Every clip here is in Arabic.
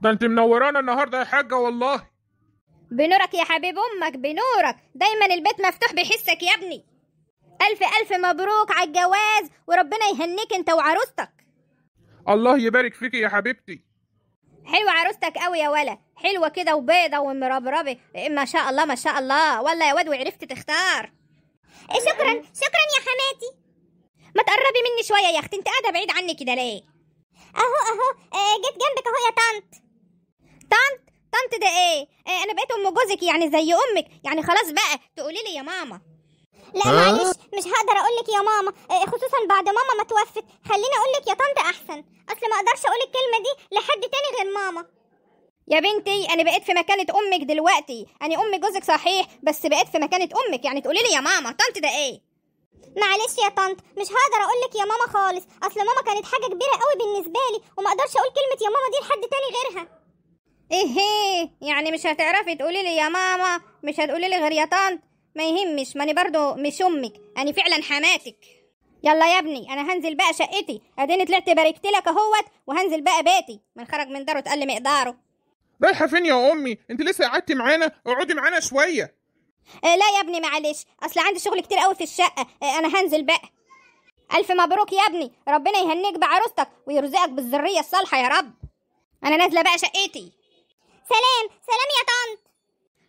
ده انت منورانا النهارده يا حاجه والله بنورك يا حبيب امك بنورك دايما البيت مفتوح بحسك يا ابني الف الف مبروك على الجواز وربنا يهنيك انت وعروستك الله يبارك فيكي يا حبيبتي حلوة عروستك قوي يا ولا حلوة كده وبيضة ومربربة ما شاء الله ما شاء الله والله يا واد وعرفت تختار إيه، شكرا شكرا يا حماتي ما تقربي مني شوية يا اختي انت قاعدة بعيد عني كده ليه اهو اهو إيه، جيت جنبك اهو يا طنط طنط طنط ده ايه؟ ايه انا بقيت ام جوزك يعني زي امك يعني خلاص بقى تقولي لي يا ماما لا معلش مش هقدر اقول لك يا ماما إيه، خصوصا بعد ماما ما توفت خليني اقول لك يا طنط احسن اصل ما اقدرش اقول الكلمه دي لحد تاني غير ماما يا بنتي انا بقيت في مكانه امك دلوقتي انا يعني ام جوزك صحيح بس بقيت في مكانه امك يعني تقولي لي يا ماما طنط ده ايه معلش يا طنط مش هقدر اقول لك يا ماما خالص اصل ماما كانت حاجه كبيره قوي بالنسبه لي وما اقدرش اقول كلمه يا ماما دي لحد تاني غيرها ايه يعني مش هتعرفي تقولي لي يا ماما مش هتقولي لي غير يا طنط ما يهمش ماني برضو مش امك انا فعلا حماتك يلا يا ابني انا هنزل بقى شقتي اديني طلعت باركت لك اهوت وهنزل بقى بيتي من خرج من داره اتقل مقداره رايحه فين يا امي انت لسه قعدتي معانا اقعدي معانا شويه آه لا يا ابني معلش اصل عندي شغل كتير قوي في الشقه آه انا هنزل بقى الف مبروك يا ابني ربنا يهنيك بعروستك ويرزقك بالذريه الصالحه يا رب انا نازله بقى شقتي سلام سلام يا طنط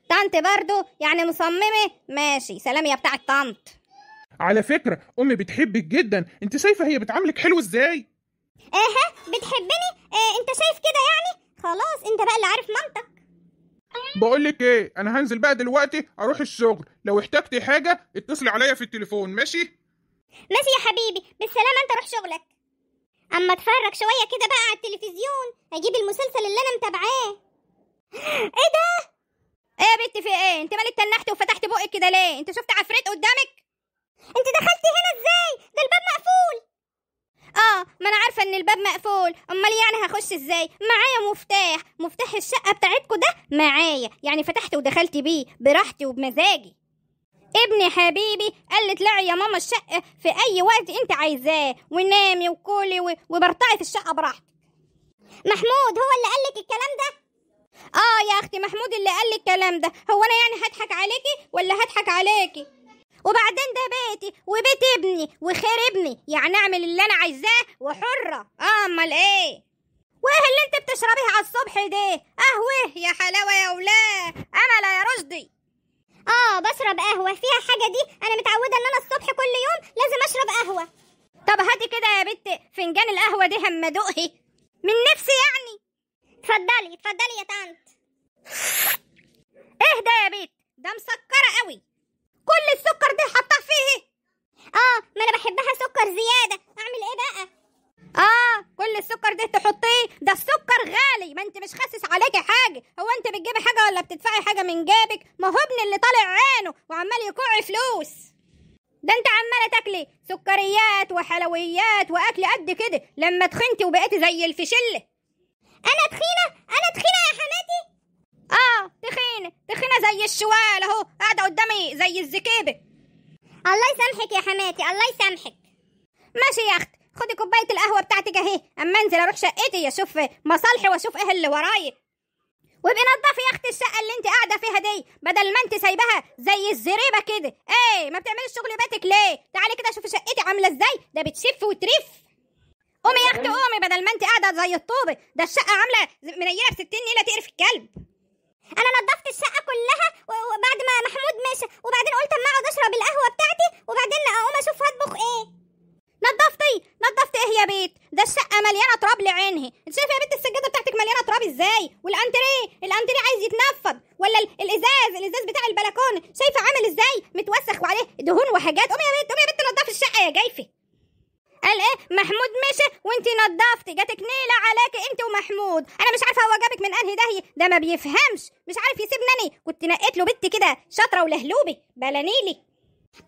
طنط برضو يعني مصممة ماشي سلام يا بتاع طنط على فكرة أمي بتحبك جدا أنت شايفة هي بتعاملك حلو إزاي اها بتحبني اه انت شايف كده يعني خلاص انت بقى اللي عارف منطق بقولك ايه انا هنزل بقى دلوقتي اروح الشغل لو احتجتي حاجه اتصلي عليا في التليفون ماشي ماشي يا حبيبي بالسلامه انت روح شغلك اما اتفرج شويه كده بقى على التلفزيون اجيب المسلسل اللي انا متابعاه ايه ده ايه يا بنت في ايه انت مالك تنحت وفتحت بقك كده ليه انت شفت عفريت قدامك انت دخلتي هنا ازاي ده الباب مقفول اه ما انا عارفه ان الباب مقفول امال يعني هخش ازاي معايا مفتاح مفتاح الشقه بتاعتكو ده معايا يعني فتحت ودخلت بيه براحتي وبمزاجي ابني حبيبي لي اطلعي يا ماما الشقه في اي وقت انت عايزاه ونامي وكلي وبرتقي في الشقه براحتك محمود هو اللي قالك الكلام ده اه يا اختي محمود اللي قال لي الكلام ده هو انا يعني هضحك عليكي ولا هضحك عليكي وبعدين ده بيتي وبيت ابني وخير ابني يعني اعمل اللي انا عايزاه وحره اه امال ايه وايه اللي انت بتشربيه على الصبح ده قهوه يا حلاوه يا ولاه لا يا رشدي اه بشرب قهوه فيها حاجه دي انا متعوده ان انا الصبح كل يوم لازم اشرب قهوه طب هاتي كده يا بت فنجان القهوه دي هم دوقي من نفسي يعني اتفضلي اتفضلي يا طنط اهدى يا بيت ده مسكره قوي كل السكر ده حاطاه فيه اه ما انا بحبها سكر زياده اعمل ايه بقى اه كل السكر ده تحطيه ده السكر غالي ما انت مش خاسس عليكي حاجه هو انت بتجيبي حاجه ولا بتدفعي حاجه من جيبك ما هو ابن اللي طالع عينه وعمال يكوع فلوس ده انت عماله تاكلي سكريات وحلويات واكل قد كده لما تخنتي وبقيتي زي الفشله انا تخينه انا تخينه يا حماتي اه تخينه تخينه زي الشوال اهو قاعده قدامي زي الزكيبه الله يسامحك يا حماتي الله يسامحك ماشي يا اختي خدي كوبايه القهوه بتاعتك اهي اما انزل اروح شقتي اشوف مصالحي واشوف ايه اللي ورايا وابقي نضفي يا اختي الشقه اللي انت قاعده فيها دي بدل ما انت سايباها زي الزريبه كده ايه ما بتعمليش شغل بيتك ليه تعالي كده شوفي شقتي عامله ازاي ده بتشف وترف قومي يا اختي قومي بدل ما انت قاعده زي الطوبه ده الشقه عامله منيله ب 60 نيله تقرف الكلب انا نظفت الشقه كلها وبعد ما محمود مشى وبعدين قلت اما اقعد اشرب القهوه بتاعتي وبعدين اقوم اشوف هطبخ ايه نظفت ايه نظفت ايه يا بيت ده الشقه مليانه تراب لعينها انت شايفه يا بنت السجاده بتاعتك مليانه تراب ازاي والانتريه الانتريه عايز يتنفض ولا الازاز الازاز بتاع البلكونه شايفه عامل ازاي متوسخ وعليه دهون وحاجات قومي يا بنت قومي يا بنت نظفي الشقه يا جايفه قال ايه محمود مشي وانت نضفتي جاتك نيله عليك انت ومحمود انا مش عارفه هو جابك من انهي دهي ده ما بيفهمش مش عارف يسيبني انا كنت نقيت له بنت كده شاطره ولهلوبه بلانيلي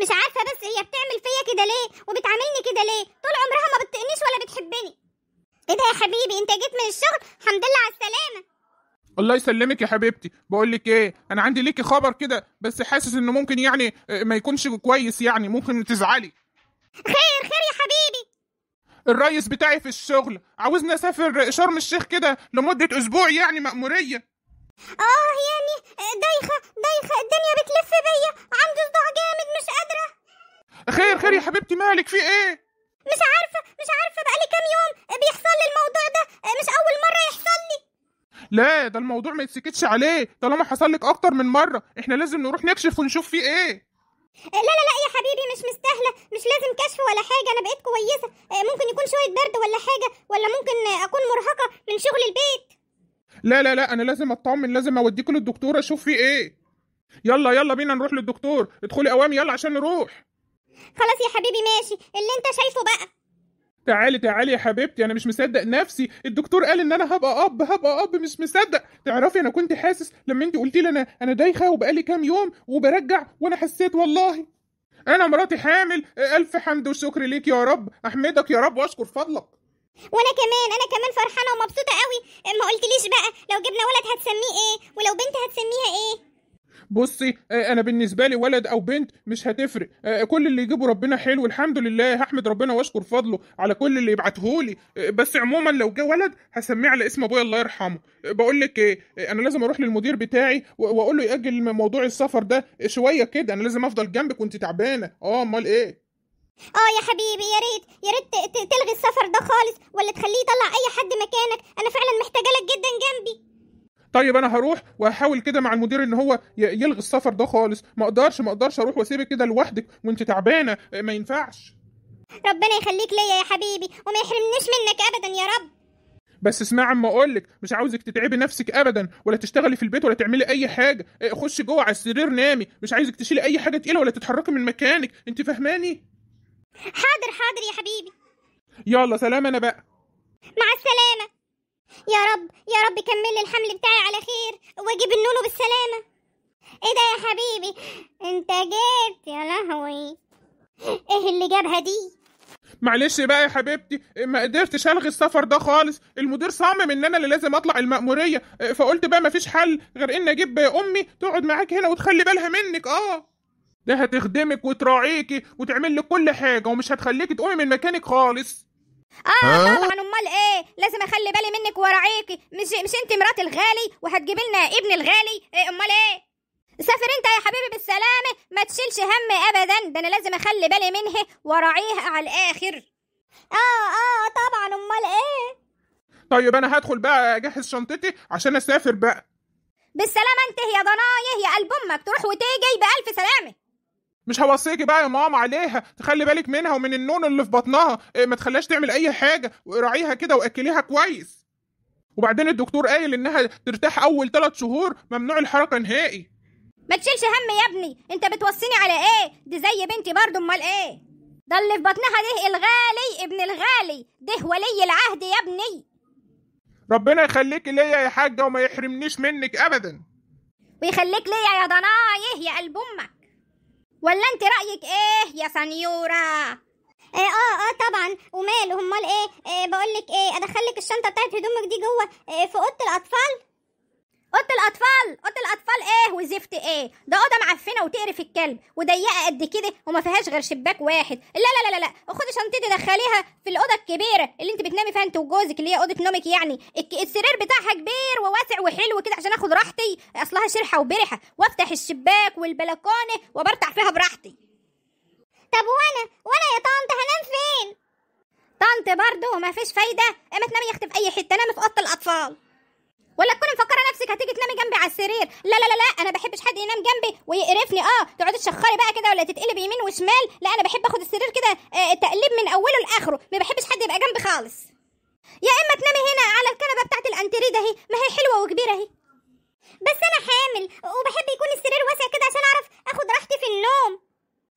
مش عارفه بس هي بتعمل فيا كده ليه وبتعاملني كده ليه طول عمرها ما بتطقنيش ولا بتحبني ايه ده يا حبيبي انت جيت من الشغل الحمد لله على السلامه الله يسلمك يا حبيبتي بقول لك ايه انا عندي ليكي خبر كده بس حاسس انه ممكن يعني آه، ما يكونش كويس يعني ممكن تزعلي خير خير يا حبيبي الريس بتاعي في الشغل عاوزني اسافر شرم الشيخ كده لمده اسبوع يعني مأموريه اه يعني آه، دايخه دايخه الدنيا بتلف بيا عندي صداع جامد مش قادره خير خير يا حبيبتي مالك في ايه مش عارفه مش عارفه بقالي كام يوم آه، بيحصل لي الموضوع ده آه، مش اول مره يحصل لي لا ده الموضوع ما يتسكتش عليه طالما حصل لك اكتر من مره احنا لازم نروح نكشف ونشوف فيه ايه لا لا لا يا حبيبي مش مستاهله مش لازم كشف ولا حاجه انا بقيت كويسه آه، ممكن يكون شويه برد ولا حاجه ولا ممكن اكون مرهقه من شغل البيت لا لا لا انا لازم اطمن لازم اوديكي للدكتور اشوف في ايه يلا يلا بينا نروح للدكتور ادخلي اوامي يلا عشان نروح خلاص يا حبيبي ماشي اللي انت شايفه بقى تعالي تعالي يا حبيبتي انا مش مصدق نفسي الدكتور قال ان انا هبقى اب هبقى اب مش مصدق تعرفي انا كنت حاسس لما انت قلتي لي انا انا دايخه وبقالي كام يوم وبرجع وانا حسيت والله انا مراتي حامل الف حمد وشكر ليك يا رب احمدك يا رب واشكر فضلك وانا كمان انا كمان فرحانه ومبسوطه قوي ما قلتليش بقى لو جبنا ولد هتسميه ايه ولو بنت هتسميها ايه بصي آه، انا بالنسبه لي ولد او بنت مش هتفرق آه، كل اللي يجيبه ربنا حلو الحمد لله هحمد ربنا واشكر فضله على كل اللي يبعتهولي آه، بس عموما لو جه ولد هسميه على اسم ابويا الله يرحمه بقول لك ايه انا لازم اروح للمدير بتاعي واقول له ياجل موضوع السفر ده شويه كده انا لازم افضل جنبك وانت تعبانه اه امال ايه اه يا حبيبي يا ريت يا ريت تلغي السفر ده خالص ولا تخليه يطلع اي حد مكانك انا فعلا محتاجه لك جدا جنبي طيب انا هروح وهحاول كده مع المدير ان هو يلغي السفر ده خالص ما اقدرش ما اقدرش اروح واسيبك كده لوحدك وانت تعبانه ما ينفعش ربنا يخليك ليا يا حبيبي وما يحرمنيش منك ابدا يا رب بس اسمع اما اقول لك مش عاوزك تتعبي نفسك ابدا ولا تشتغلي في البيت ولا تعملي اي حاجه إيه، خشي جوه على السرير نامي مش عايزك تشيلي اي حاجه تقيله ولا تتحركي من مكانك انت فاهماني حاضر حاضر يا حبيبي يلا سلام انا بقى مع السلامه يا رب يا رب كمل الحمل بتاعي على خير واجيب النونو بالسلامه ايه ده يا حبيبي انت جيت يا لهوي ايه اللي جابها دي معلش بقى يا حبيبتي ما قدرتش الغي السفر ده خالص المدير صمم ان انا اللي لازم اطلع المأمورية فقلت بقى مفيش حل غير ان اجيب امي تقعد معاك هنا وتخلي بالها منك اه ده هتخدمك وتراعيكي وتعمل لك كل حاجه ومش هتخليكي تقومي من مكانك خالص اه طبعا امال ايه لازم اخلي بالي منك وراعيكي مش مش انت مرات الغالي وهتجيبي لنا ابن الغالي إيه امال ايه سافر انت يا حبيبي بالسلامه ما تشيلش هم ابدا ده انا لازم اخلي بالي منها وراعيها على الاخر اه اه طبعا امال ايه طيب انا هدخل بقى اجهز شنطتي عشان اسافر بقى بالسلامه انت يا ضنايه يا قلب امك تروح وتيجي بالف سلامه مش هوصيكي بقى يا ماما عليها تخلي بالك منها ومن النون اللي في بطنها إيه، ما تخليهاش تعمل اي حاجه راعيها كده واكليها كويس وبعدين الدكتور قايل انها ترتاح اول ثلاث شهور ممنوع الحركه نهائي ما تشيلش هم يا ابني انت بتوصيني على ايه دي زي بنتي برضه امال ايه ده اللي في بطنها ده الغالي ابن الغالي ده ولي العهد يا ابني ربنا يخليكي ليا يا حاجه وما يحرمنيش منك ابدا ويخليك ليا يا ضنايه يا قلب امك ولا انت رايك ايه يا سنيوره إيه، اه اه طبعا وماله امال ايه, إيه بقول لك ايه ادخلك الشنطه بتاعت هدومك دي جوه إيه في اوضه الاطفال اوضه الاطفال اوضه الاطفال ايه وزفت ايه ده اوضه معفنه وتقرف الكلب وضيقه قد كده وما فيهاش غير شباك واحد لا لا لا لا خدي شنطتي دخليها في الاوضه الكبيره اللي انت بتنامي فيها انت وجوزك اللي هي اوضه نومك يعني السرير بتاعها كبير وواسع وحلو كده عشان اخد راحتي اصلها شرحه وبرحه وافتح الشباك والبلكونه وبرتع فيها براحتي طب وانا وانا يا طنط هنام فين طنط برضه ما فيش فايده قامت نامي في اي حته نامي في اوضه الاطفال نفسك هتيجي تنامي جنبي على السرير لا لا لا لا انا بحبش حد ينام جنبي ويقرفني اه تقعدي تشخري بقى كده ولا تتقلبي يمين وشمال لا انا بحب اخد السرير كده آه تقليب من اوله لاخره ما بحبش حد يبقى جنبي خالص يا اما تنامي هنا على الكنبه بتاعه ده اهي ما هي حلوه وكبيره اهي بس انا حامل وبحب يكون السرير واسع كده عشان اعرف اخد راحتي في النوم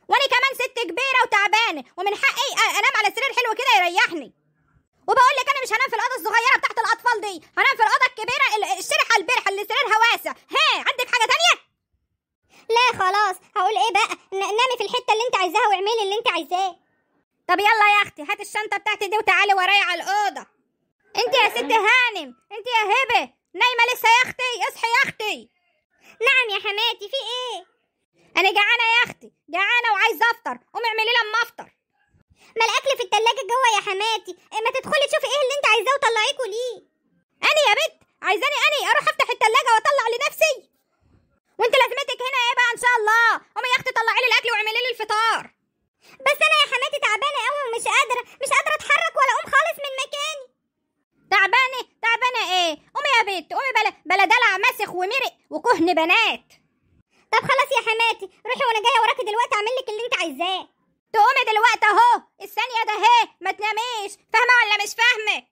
وانا كمان ست كبيره وتعبانه ومن حقي انام على سرير حلو كده يريحني وبقول لك انا مش هنام في الاوضه الصغيره بتاعت الاطفال دي هنام في الاوضه الكبيره الشرحه البرحه اللي سريرها واسع ها عندك حاجه تانية لا خلاص هقول ايه بقى نامي في الحته اللي انت عايزاها واعملي اللي انت عايزاه طب يلا يا اختي هات الشنطه بتاعتي دي وتعالي ورايا على الاوضه انت يا ست آه. هانم انت يا هبه نايمه لسه يا اختي اصحي يا اختي نعم يا حماتي في ايه انا جعانه يا اختي جعانه وعايزه افطر قومي اعملي لما افطر ما الاكل في التلاجة جوه يا حماتي إيه، ما تدخلي تشوفي ايه اللي انت عايزاه وطلعيكوا ليه انا يا بت عايزاني انا اروح افتح التلاجة واطلع لنفسي وانت لازمتك هنا ايه بقى ان شاء الله قومي يا اختي طلعي لي الاكل واعملي لي الفطار بس انا يا حماتي تعبانه قوي ومش قادره مش قادره اتحرك ولا اقوم خالص من مكاني تعبانه تعبانه ايه قومي يا بت قومي بلا بلا دلع مسخ ومرق وكهن بنات طب خلاص يا حماتي روحي وانا جايه وراكي دلوقتي اعمل لك اللي انت عايزاه تقومي دلوقتي اهو الثانيه ده اهي ما تناميش فاهمه ولا مش فاهمه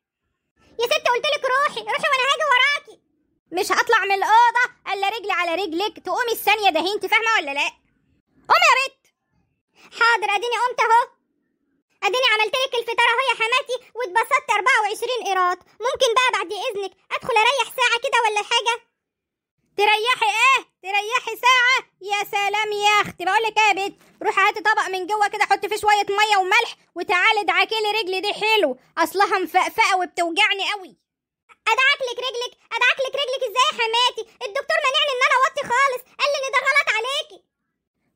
يا ست قلت لك روحي روحي وانا هاجي وراكي مش هطلع من الاوضه الا رجلي على رجلك تقومي الثانيه ده انت فاهمه ولا لا قومي يا بت حاضر اديني قمت اهو اديني عملت لك الفطار اهو يا حماتي واتبسطت 24 قيراط ممكن بقى بعد اذنك ادخل اريح ساعه كده ولا حاجه تريحي ايه تريحي ساعه يا سلام يا اختي بقول لك ايه يا بنت روحي هاتي طبق من جوه كده حطي فيه شويه ميه وملح وتعالي ادعكي لي رجلي دي حلو اصلها مفقفقه وبتوجعني قوي ادعك لك رجلك ادعك لك رجلك ازاي يا حماتي الدكتور منعني ان انا اوطي خالص قال لي ان ده غلط عليكي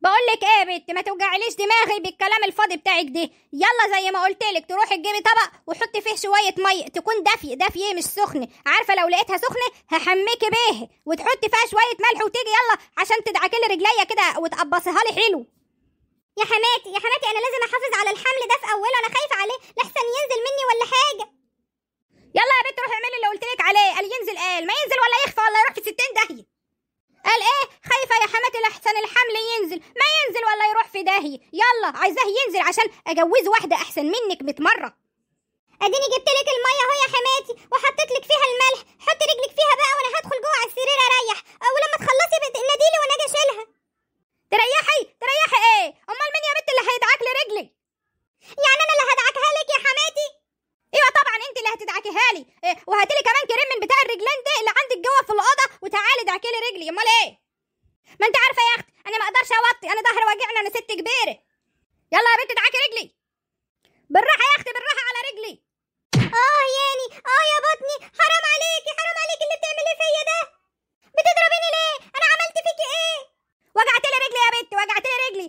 بقول لك ايه يا بنت ما توجعليش دماغي بالكلام الفاضي بتاعك ده يلا زي ما قلت لك تروحي تجيبي طبق وحطي فيه شويه ميه تكون دافيه دافيه ايه؟ مش سخنه عارفه لو لقيتها سخنه هحمكي بيها وتحطي فيها شويه ملح وتيجي يلا عشان تدعكي لي رجليا كده وتقبصيها لي حلو يا حماتي يا حماتي انا لازم احافظ على الحمل ده في اوله انا خايفه عليه لحسن ينزل مني ولا حاجه يلا يا بنت روحي اعملي اللي قلت لك عليه قال ينزل قال إيه؟ ما ينزل ولا يخفى ولا يروح في 60 داهيه قال ايه خايفه يا حماتي الاحسن الحمل ينزل ما ينزل ولا يروح في داهيه يلا عايزاه ينزل عشان اجوز واحده احسن منك متمره اديني جبت لك الميه اهو يا حماتي وحطيت لك فيها الملح حطي رجلك فيها بقى وانا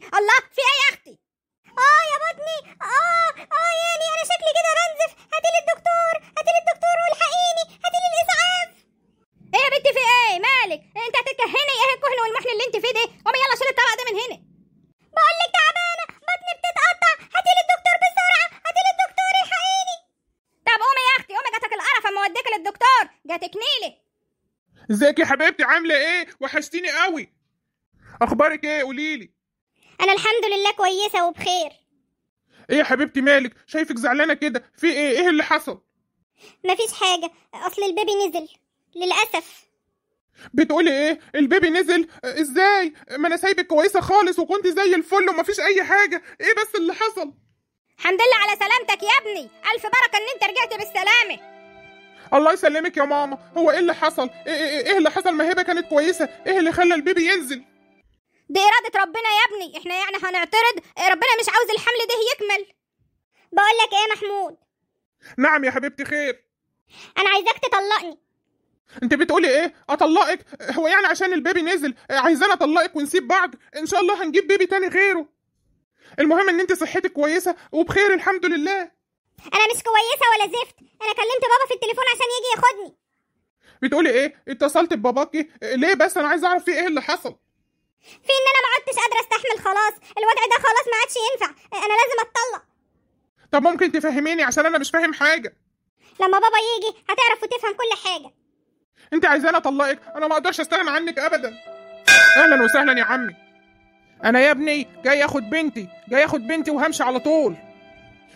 الله في ايه يا اختي اه يا بطني اه اه يعني انا شكلي كده رنزف هاتي للدكتور هاتي للدكتور والحقيني هاتي للاسعاف ايه يا بنتي في ايه مالك انت هتتكهني ايه الكحل والمحن اللي انت فيه ده قومي يلا شيل الطبق ده من هنا بقول لك تعبانه بطني بتتقطع هاتي للدكتور بسرعه هاتي للدكتور الحقيني طب قومي يا اختي قومي جاتك القرفه اما اوديك للدكتور جاتك نيله ازيك يا حبيبتي عامله ايه وحشتيني قوي اخبارك ايه قوليلي انا الحمد لله كويسه وبخير ايه يا حبيبتي مالك شايفك زعلانه كده في ايه ايه اللي حصل مفيش حاجه اصل البيبي نزل للاسف بتقولي ايه البيبي نزل ازاي ما انا سايبك كويسه خالص وكنت زي الفل ومفيش اي حاجه ايه بس اللي حصل الحمد لله على سلامتك يا ابني الف بركه ان انت رجعت بالسلامه الله يسلمك يا ماما هو ايه اللي حصل ايه, إيه, إيه اللي حصل ما هبه كانت كويسه ايه اللي خلى البيبي ينزل دي إرادة ربنا يا ابني احنا يعني هنعترض ربنا مش عاوز الحمل ده يكمل بقول لك ايه يا محمود نعم يا حبيبتي خير انا عايزاك تطلقني انت بتقولي ايه اطلقك هو يعني عشان البيبي نزل عايزانا اطلقك ونسيب بعض ان شاء الله هنجيب بيبي تاني غيره المهم ان انت صحتك كويسه وبخير الحمد لله انا مش كويسه ولا زفت انا كلمت بابا في التليفون عشان يجي ياخدني بتقولي ايه اتصلت بباباكي ليه بس انا عايز اعرف فيه ايه اللي حصل في ان انا ما عدتش قادره استحمل خلاص الوضع ده خلاص ما عادش ينفع انا لازم اتطلق طب ممكن تفهميني عشان انا مش فاهم حاجه لما بابا يجي هتعرف وتفهم كل حاجه انت عايزاني اطلقك انا ما اقدرش استغنى عنك ابدا اهلا وسهلا يا عمي انا يا ابني جاي اخد بنتي جاي اخد بنتي وهمشي على طول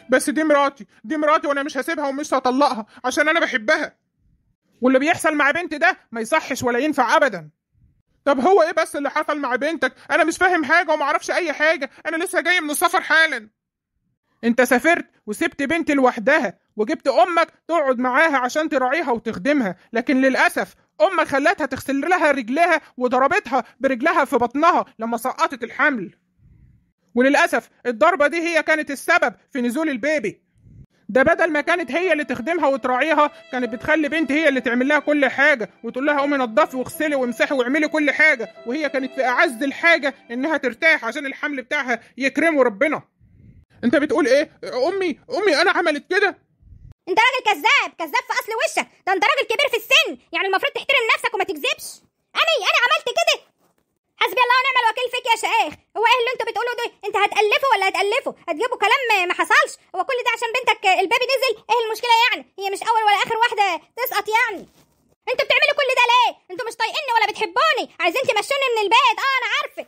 بس دي مراتي دي مراتي وانا مش هسيبها ومش هطلقها عشان انا بحبها واللي بيحصل مع بنتي ده ما يصحش ولا ينفع ابدا طب هو ايه بس اللي حصل مع بنتك انا مش فاهم حاجه وما اعرفش اي حاجه انا لسه جاي من السفر حالا انت سافرت وسبت بنتي لوحدها وجبت امك تقعد معاها عشان تراعيها وتخدمها لكن للاسف امك خلتها تغسل لها رجلها وضربتها برجلها في بطنها لما سقطت الحمل وللاسف الضربه دي هي كانت السبب في نزول البيبي ده بدل ما كانت هي اللي تخدمها وتراعيها كانت بتخلي بنت هي اللي تعمل لها كل حاجه وتقول لها قومي نضفي واغسلي وامسحي واعملي كل حاجه وهي كانت في اعز الحاجه انها ترتاح عشان الحمل بتاعها يكرمه ربنا انت بتقول ايه امي امي انا عملت كده انت راجل كذاب كذاب في اصل وشك ده انت راجل كبير في السن يعني المفروض تحترم نفسك وما تكذبش أنا انا عملت كده حسبي الله ونعم الوكيل فيك يا شيخ هو ايه اللي انتوا بتقولوا ده انت هتالفه ولا هتالفه هتجيبوا كلام ما حصلش هو كل ده عشان بنتك البابي نزل ايه المشكله يعني هي مش اول ولا اخر واحده تسقط يعني انتوا بتعملوا كل ده ليه انتوا مش طايقيني ولا بتحبوني عايزين تمشوني من البيت اه انا عارفه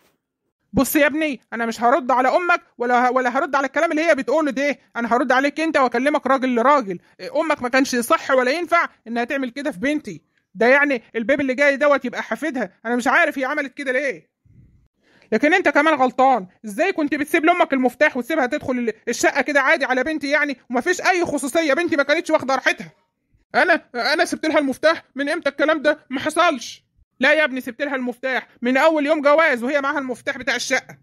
بص يا ابني انا مش هرد على امك ولا ولا هرد على الكلام اللي هي بتقوله ده انا هرد عليك انت واكلمك راجل لراجل إيه، امك ما كانش صح ولا ينفع انها تعمل كده في بنتي ده يعني البيب اللي جاي دوت يبقى حافدها انا مش عارف هي عملت كده ليه لكن انت كمان غلطان ازاي كنت بتسيب لامك المفتاح وتسيبها تدخل الشقه كده عادي على بنتي يعني ومفيش اي خصوصيه بنتي ما كانتش واخده راحتها انا انا سبت لها المفتاح من امتى الكلام ده ما حصلش لا يا ابني سبت لها المفتاح من اول يوم جواز وهي معاها المفتاح بتاع الشقه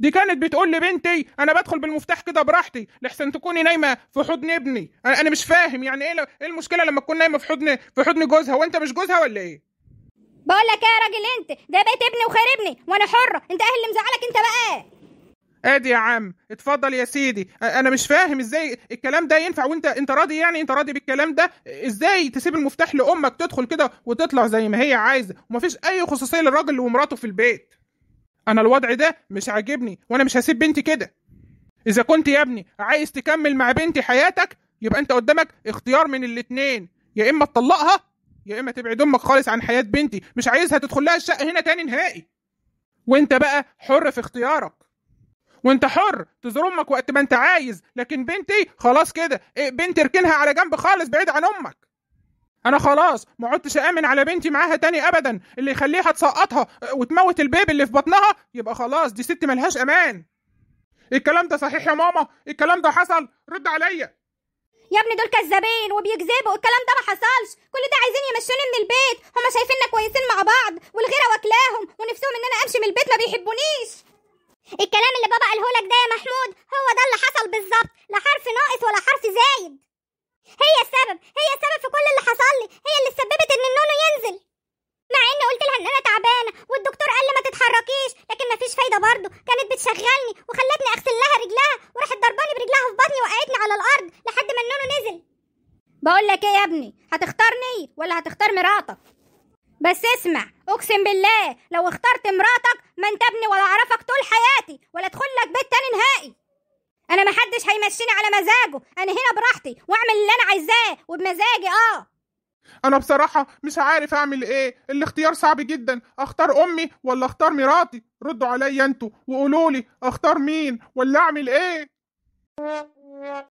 دي كانت بتقول لبنتي انا بدخل بالمفتاح كده براحتي لحسن تكوني نايمه في حضن ابني انا, مش فاهم يعني إيه, ايه المشكله لما تكون نايمه في حضن في حضن جوزها وانت مش جوزها ولا ايه بقول لك ايه يا راجل انت ده بيت ابني وخير ابني وانا حره انت ايه اللي مزعلك انت بقى ادي يا عم اتفضل يا سيدي انا مش فاهم ازاي الكلام ده ينفع وانت انت راضي يعني انت راضي بالكلام ده ازاي تسيب المفتاح لامك تدخل كده وتطلع زي ما هي عايزه ومفيش اي خصوصيه للراجل ومراته في البيت انا الوضع ده مش عاجبني وانا مش هسيب بنتي كده اذا كنت يا ابني عايز تكمل مع بنتي حياتك يبقى انت قدامك اختيار من الاتنين يا اما تطلقها يا اما تبعد امك خالص عن حياه بنتي مش عايزها تدخل لها الشقه هنا تاني نهائي وانت بقى حر في اختيارك وانت حر تزور امك وقت ما انت عايز لكن بنتي خلاص كده إيه، بنتي اركنها على جنب خالص بعيد عن امك انا خلاص ما عدتش امن على بنتي معاها تاني ابدا اللي يخليها تسقطها وتموت البيبي اللي في بطنها يبقى خلاص دي ست ملهاش امان الكلام ده صحيح يا ماما الكلام ده حصل رد عليا يا ابني دول كذابين وبيكذبوا الكلام ده ما حصلش كل ده عايزين يمشوني من البيت هما شايفيننا كويسين مع بعض والغيره واكلاهم ونفسهم ان انا امشي من البيت ما بيحبونيش الكلام اللي بابا قاله لك ده يا محمود هو ده اللي حصل بالظبط لا حرف ناقص ولا حرف زايد هي السبب هي السبب في كل اللي حصل لي هي اللي سببت ان النونو ينزل مع اني قلت لها ان انا تعبانه والدكتور قال لي ما تتحركيش لكن مفيش فايده برضه كانت بتشغلني وخلتني اغسل لها رجلها وراحت ضرباني برجلها في بطني وقعتني على الارض لحد ما النونو نزل بقول لك ايه يا ابني هتختارني ولا هتختار مراتك بس اسمع اقسم بالله لو اخترت مراتك ما انت ابني ولا اعرفك طول حياتي ولا ادخل لك بيت تاني نهائي انا محدش هيمشيني على مزاجه انا هنا براحتي واعمل اللي انا عايزاه وبمزاجي اه انا بصراحه مش عارف اعمل ايه الاختيار صعب جدا اختار امي ولا اختار مراتي ردوا عليا انتوا وقولوا لي اختار مين ولا اعمل ايه